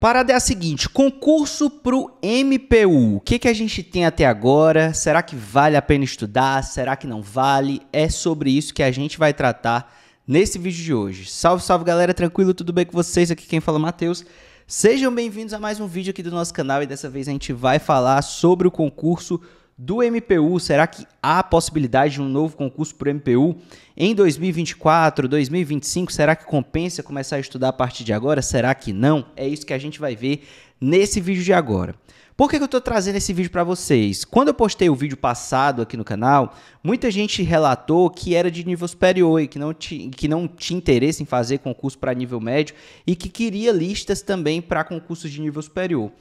Parada é a seguinte: concurso pro MPU. O que, que a gente tem até agora? Será que vale a pena estudar? Será que não vale? É sobre isso que a gente vai tratar nesse vídeo de hoje. Salve, salve galera, tranquilo? Tudo bem com vocês? Aqui quem fala é o Matheus. Sejam bem-vindos a mais um vídeo aqui do nosso canal e dessa vez a gente vai falar sobre o concurso do MPU, será que há possibilidade de um novo concurso para o MPU em 2024, 2025? Será que compensa começar a estudar a partir de agora? Será que não? É isso que a gente vai ver nesse vídeo de agora. Por que, eu estou trazendo esse vídeo para vocês? Quando eu postei o vídeo passado aqui no canal, muita gente relatou que era de nível superior e que não, ti, que não tinha interesse em fazer concurso para nível médio e que queria listas também para concursos de nível superior.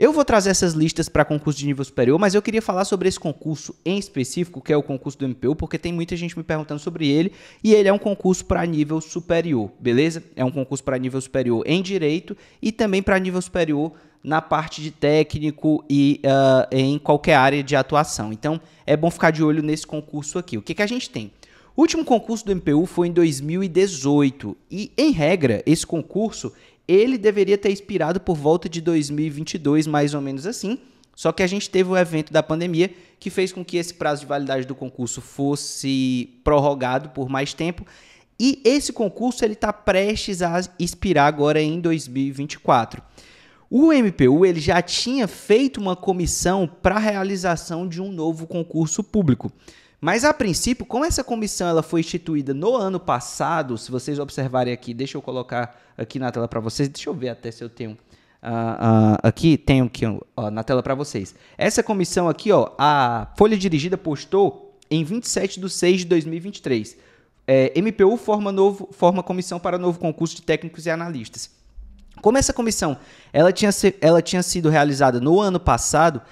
Eu vou trazer essas listas para concurso de nível superior, mas eu queria falar sobre esse concurso em específico, que é o concurso do MPU, porque tem muita gente me perguntando sobre ele, e ele é um concurso para nível superior, beleza? É um concurso para nível superior em direito e também para nível superior na parte de técnico e uh, em qualquer área de atuação. Então, é bom ficar de olho nesse concurso aqui. O que, que a gente tem? O último concurso do MPU foi em 2018 e, em regra, esse concurso ele deveria ter expirado por volta de 2022, mais ou menos assim. Só que a gente teve o evento da pandemia que fez com que esse prazo de validade do concurso fosse prorrogado por mais tempo. E esse concurso ele está prestes a expirar agora em 2024. O MPU ele já tinha feito uma comissão para a realização de um novo concurso público. Mas a princípio, como essa comissão ela foi instituída no ano passado, se vocês observarem aqui, deixa eu colocar aqui na tela para vocês, deixa eu ver até se eu tenho Uh, uh, aqui tenho aqui ó, na tela para vocês. Essa comissão aqui, ó, a Folha Dirigida postou em 27 de 6 de 2023. É, MPU forma, novo, forma comissão para novo concurso de técnicos e analistas. Como essa comissão ela tinha, se, ela tinha sido realizada no ano passado,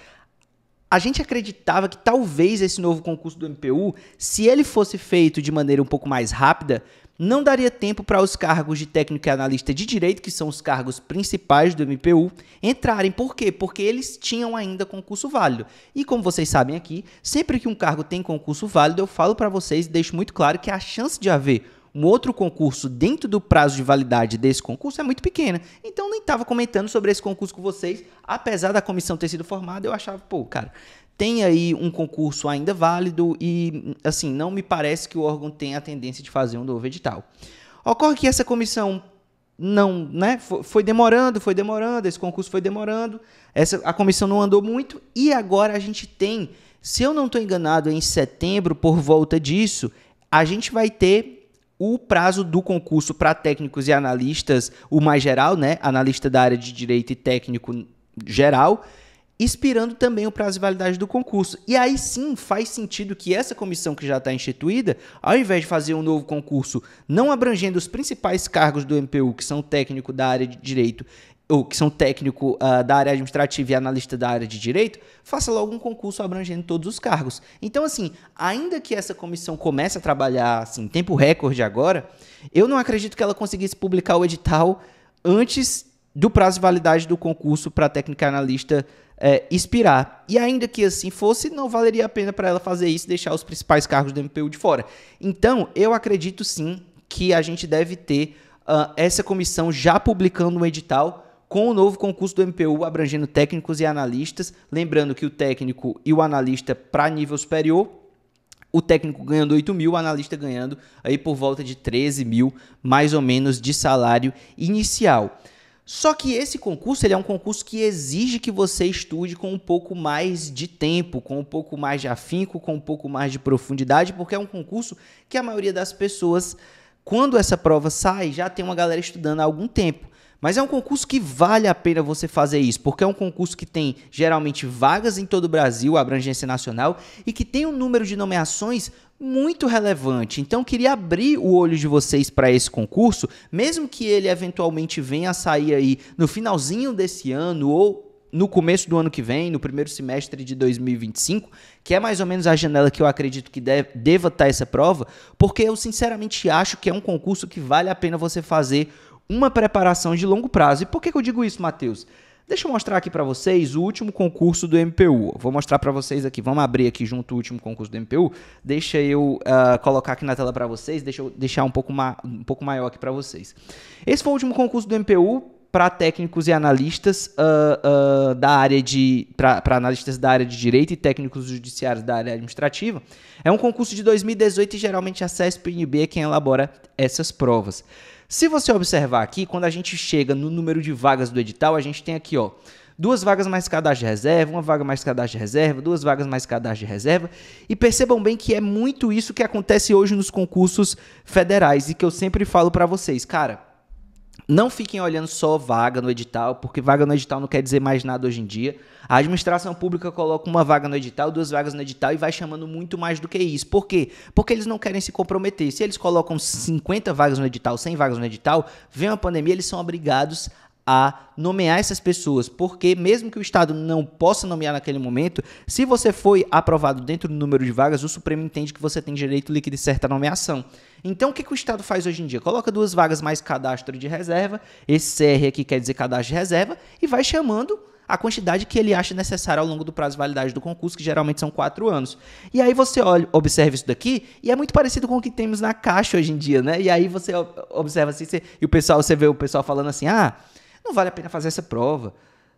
a gente acreditava que talvez esse novo concurso do MPU, se ele fosse feito de maneira um pouco mais rápida, não daria tempo para os cargos de técnico e analista de direito, que são os cargos principais do MPU, entrarem. Por quê? Porque eles tinham ainda concurso válido. E como vocês sabem aqui, sempre que um cargo tem concurso válido, eu falo para vocês e deixo muito claro que a chance de haver um outro concurso dentro do prazo de validade desse concurso é muito pequena. Então nem estava comentando sobre esse concurso com vocês, apesar da comissão ter sido formada, eu achava, pô, cara, tem aí um concurso ainda válido e assim, não me parece que o órgão tem a tendência de fazer um novo edital. Ocorre que essa comissão não, né? Foi demorando, foi demorando, esse concurso foi demorando, essa, a comissão não andou muito, e agora a gente tem, se eu não estou enganado, em setembro, por volta disso, a gente vai ter o prazo do concurso para técnicos e analistas, o mais geral, né? Analista da área de direito e técnico geral, expirando também o prazo de validade do concurso. E aí sim faz sentido que essa comissão que já está instituída, ao invés de fazer um novo concurso não abrangendo os principais cargos do MPU, que são técnico da área de direito ou que são técnico uh, da área administrativa e analista da área de direito, faça logo um concurso abrangendo todos os cargos. Então, assim, ainda que essa comissão comece a trabalhar assim, tempo recorde agora, eu não acredito que ela conseguisse publicar o edital antes do prazo de validade do concurso para técnica analista é, expirar. E ainda que assim fosse, não valeria a pena para ela fazer isso e deixar os principais cargos do MPU de fora. Então, eu acredito sim que a gente deve ter uh, essa comissão já publicando um edital com o novo concurso do MPU abrangendo técnicos e analistas. Lembrando que o técnico e o analista para nível superior o técnico ganhando 8 mil, o analista ganhando aí por volta de 13 mil, mais ou menos, de salário inicial. Só que esse concurso ele é um concurso que exige que você estude com um pouco mais de tempo, com um pouco mais de afinco, com um pouco mais de profundidade, porque é um concurso que a maioria das pessoas, quando essa prova sai, já tem uma galera estudando há algum tempo. Mas é um concurso que vale a pena você fazer isso, porque é um concurso que tem geralmente vagas em todo o Brasil, abrangência nacional, e que tem um número de nomeações muito relevante. Então, queria abrir o olho de vocês para esse concurso, mesmo que ele eventualmente venha a sair aí no finalzinho desse ano ou no começo do ano que vem, no primeiro semestre de 2025, que é mais ou menos a janela que eu acredito que deve, deva estar tá essa prova, porque eu sinceramente acho que é um concurso que vale a pena você fazer uma preparação de longo prazo. E por que, que eu digo isso, Matheus? Deixa eu mostrar aqui para vocês o último concurso do MPU. Vou mostrar para vocês aqui. Vamos abrir aqui junto o último concurso do MPU. Deixa eu uh, colocar aqui na tela para vocês. Deixa eu deixar um pouco, um pouco maior aqui para vocês. Esse foi o último concurso do MPU para técnicos e analistas uh, uh, da área de para analistas da área de direito e técnicos judiciários da área administrativa é um concurso de 2018 e geralmente a CESP e é quem elabora essas provas. Se você observar aqui, quando a gente chega no número de vagas do edital, a gente tem aqui, ó, duas vagas mais cadastro de reserva, uma vaga mais cadastro de reserva, duas vagas mais cadastro de reserva. E percebam bem que é muito isso que acontece hoje nos concursos federais e que eu sempre falo para vocês, cara. Não fiquem olhando só vaga no edital, porque vaga no edital não quer dizer mais nada hoje em dia. A administração pública coloca uma vaga no edital, duas vagas no edital e vai chamando muito mais do que isso. Por quê? Porque eles não querem se comprometer. Se eles colocam 50 vagas no edital, 100 vagas no edital, vem uma pandemia, eles são obrigados a nomear essas pessoas, porque mesmo que o Estado não possa nomear naquele momento, se você foi aprovado dentro do número de vagas, o Supremo entende que você tem direito líquido de certa nomeação. Então, o que, que o Estado faz hoje em dia? Coloca duas vagas mais cadastro de reserva, esse CR aqui quer dizer cadastro de reserva, e vai chamando a quantidade que ele acha necessária ao longo do prazo de validade do concurso, que geralmente são quatro anos. E aí você olha, observa isso daqui, e é muito parecido com o que temos na Caixa hoje em dia, né? E aí você observa assim, você, e o pessoal, você vê o pessoal falando assim, ah, não vale a pena fazer essa prova.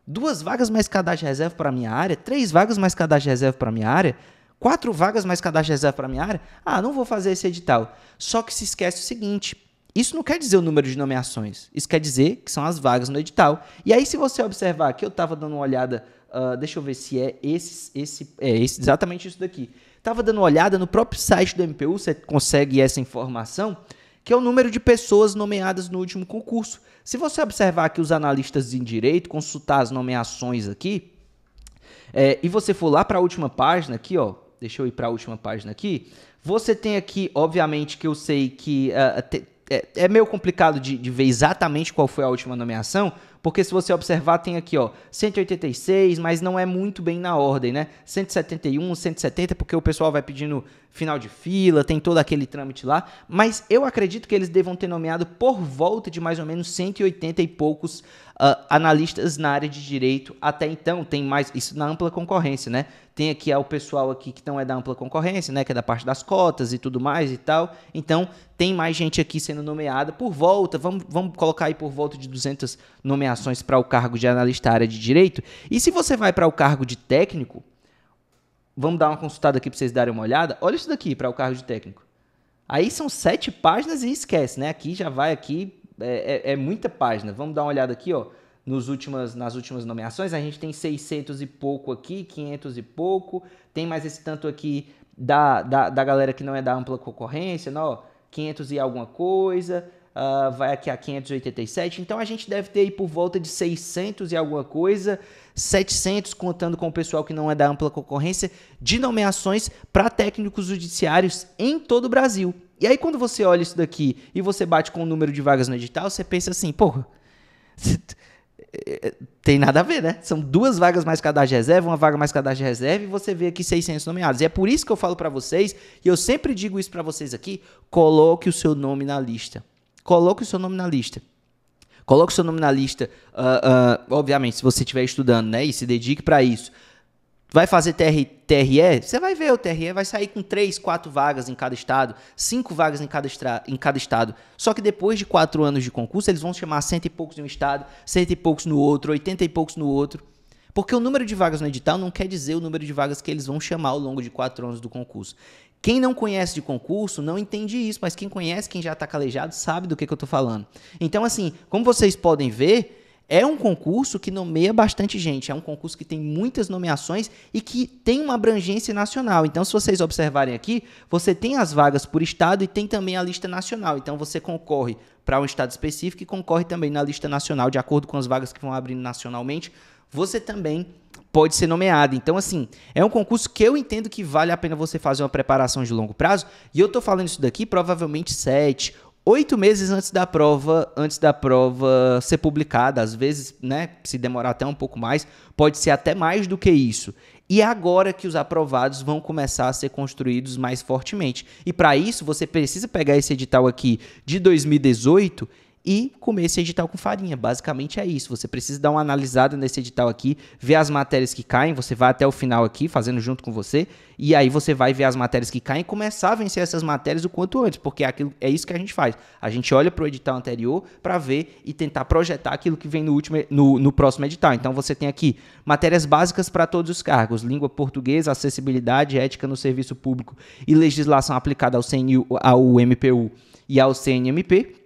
Duas vagas mais cadastro de reserva para minha área, três vagas mais cadastro de reserva para minha área, quatro vagas mais cadastro de reserva para minha área. Ah, não vou fazer esse edital. Só que se esquece o seguinte: isso não quer dizer o número de nomeações, isso quer dizer que são as vagas no edital. E aí, se você observar que eu estava dando uma olhada, uh, deixa eu ver se é esse, esse, é esse, exatamente isso daqui. Estava dando uma olhada no próprio site do MPU, você consegue essa informação que é o número de pessoas nomeadas no último concurso. Se você observar aqui os analistas em direito, consultar as nomeações aqui, é, e você for lá para a última página aqui, ó, deixa eu ir para a última página aqui, você tem aqui, obviamente, que eu sei que uh, te, é, é meio complicado de, de ver exatamente qual foi a última nomeação, porque se você observar, tem aqui, ó, 186, mas não é muito bem na ordem, né? 171, 170, porque o pessoal vai pedindo final de fila, tem todo aquele trâmite lá, mas eu acredito que eles devam ter nomeado por volta de mais ou menos 180 e poucos uh, analistas na área de direito até então, tem mais, isso na ampla concorrência, né? Tem aqui é, o pessoal aqui que não é da ampla concorrência, né, que é da parte das cotas e tudo mais e tal. Então, tem mais gente aqui sendo nomeada por volta, vamos, vamos colocar aí por volta de 200 nomeados nomeações para o cargo de analista área de direito. E se você vai para o cargo de técnico, vamos dar uma consultada aqui para vocês darem uma olhada. Olha isso daqui para o cargo de técnico. Aí são sete páginas e esquece, né? Aqui já vai aqui é, é, é muita página. Vamos dar uma olhada aqui, ó. Nos últimas, nas últimas nomeações, a gente tem 600 e pouco aqui, 500 e pouco, tem mais esse tanto aqui da, da, da galera que não é da ampla concorrência, não, ó, 500 e alguma coisa, uh, vai aqui a 587. Então a gente deve ter aí por volta de 600 e alguma coisa, 700 contando com o pessoal que não é da ampla concorrência, de nomeações para técnicos judiciários em todo o Brasil. E aí quando você olha isso daqui e você bate com o número de vagas no edital, você pensa assim, porra, tem nada a ver, né? São duas vagas mais cadastro de reserva, uma vaga mais cadastro de reserva e você vê aqui 600 nomeados. E é por isso que eu falo para vocês, e eu sempre digo isso para vocês aqui, coloque o seu nome na lista coloque o seu nome na lista. Coloque o seu nome na lista, uh, uh, obviamente, se você estiver estudando, né? E se dedique para isso. Vai fazer TR, TRE? Você vai ver, o TRE vai sair com 3, 4 vagas em cada estado, 5 vagas em cada, estra, em cada estado. Só que depois de 4 anos de concurso, eles vão chamar cento e poucos em um estado, cento e poucos no outro, oitenta e poucos no outro. Porque o número de vagas no edital não quer dizer o número de vagas que eles vão chamar ao longo de 4 anos do concurso. Quem não conhece de concurso não entende isso, mas quem conhece, quem já está calejado, sabe do que, que eu estou falando. Então, assim, como vocês podem ver, é um concurso que nomeia bastante gente, é um concurso que tem muitas nomeações e que tem uma abrangência nacional. Então, se vocês observarem aqui, você tem as vagas por estado e tem também a lista nacional. Então, você concorre para um estado específico e concorre também na lista nacional, de acordo com as vagas que vão abrindo nacionalmente você também pode ser nomeado. Então, assim, é um concurso que eu entendo que vale a pena você fazer uma preparação de longo prazo. E eu tô falando isso daqui provavelmente sete, oito meses antes da prova, antes da prova ser publicada. Às vezes, né, se demorar até um pouco mais, pode ser até mais do que isso. E é agora que os aprovados vão começar a ser construídos mais fortemente. E para isso, você precisa pegar esse edital aqui de 2018 e comer esse edital com farinha. Basicamente é isso. Você precisa dar uma analisada nesse edital aqui, ver as matérias que caem, você vai até o final aqui, fazendo junto com você, e aí você vai ver as matérias que caem e começar a vencer essas matérias o quanto antes, porque é, aquilo, é isso que a gente faz. A gente olha para o edital anterior para ver e tentar projetar aquilo que vem no, último, no, no próximo edital. Então você tem aqui matérias básicas para todos os cargos: língua portuguesa, acessibilidade, ética no serviço público e legislação aplicada ao, CNU, ao MPU e ao CNMP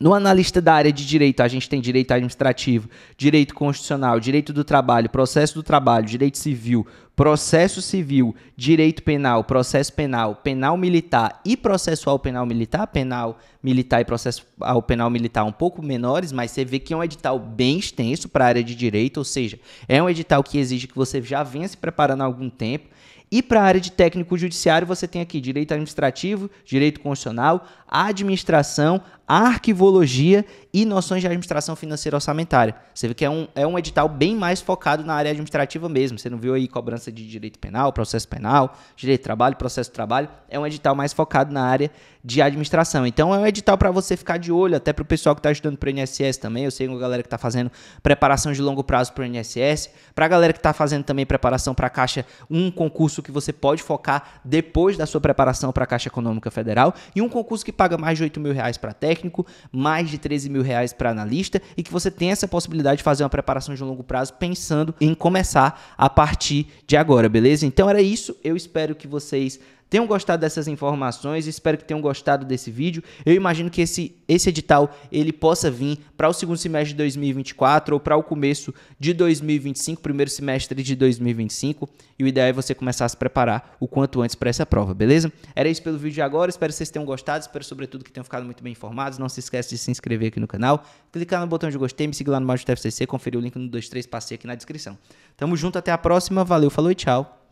no analista da área de direito, a gente tem direito administrativo, direito constitucional, direito do trabalho, processo do trabalho, direito civil, processo civil, direito penal, processo penal, penal militar e processual penal militar, penal militar e processual penal militar um pouco menores, mas você vê que é um edital bem extenso para a área de direito, ou seja, é um edital que exige que você já venha se preparando há algum tempo e para a área de técnico judiciário, você tem aqui direito administrativo, direito constitucional, administração, arquivologia e noções de administração financeira orçamentária. Você vê que é um, é um edital bem mais focado na área administrativa mesmo. Você não viu aí cobrança de direito penal, processo penal, direito de trabalho, processo de trabalho. É um edital mais focado na área de administração. Então é um edital para você ficar de olho, até para o pessoal que está estudando para o INSS também. Eu sei uma galera que está fazendo preparação de longo prazo para o INSS, para a galera que está fazendo também preparação para a Caixa, um concurso que você pode focar depois da sua preparação para a Caixa Econômica Federal e um concurso que paga mais de 8 mil reais para técnico, mais de 13 mil reais para analista e que você tem essa possibilidade de fazer uma preparação de longo prazo pensando em começar a partir de agora, beleza? Então era isso. Eu espero que vocês tenham gostado dessas informações, espero que tenham gostado desse vídeo. Eu imagino que esse, esse edital ele possa vir para o segundo semestre de 2024 ou para o começo de 2025, primeiro semestre de 2025. E o ideal é você começar a se preparar o quanto antes para essa prova, beleza? Era isso pelo vídeo de agora, espero que vocês tenham gostado, espero sobretudo que tenham ficado muito bem informados. Não se esquece de se inscrever aqui no canal, clicar no botão de gostei, me seguir lá no do TFCC, conferir o link no 23 passei aqui na descrição. Tamo junto, até a próxima, valeu, falou e tchau.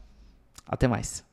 Até mais.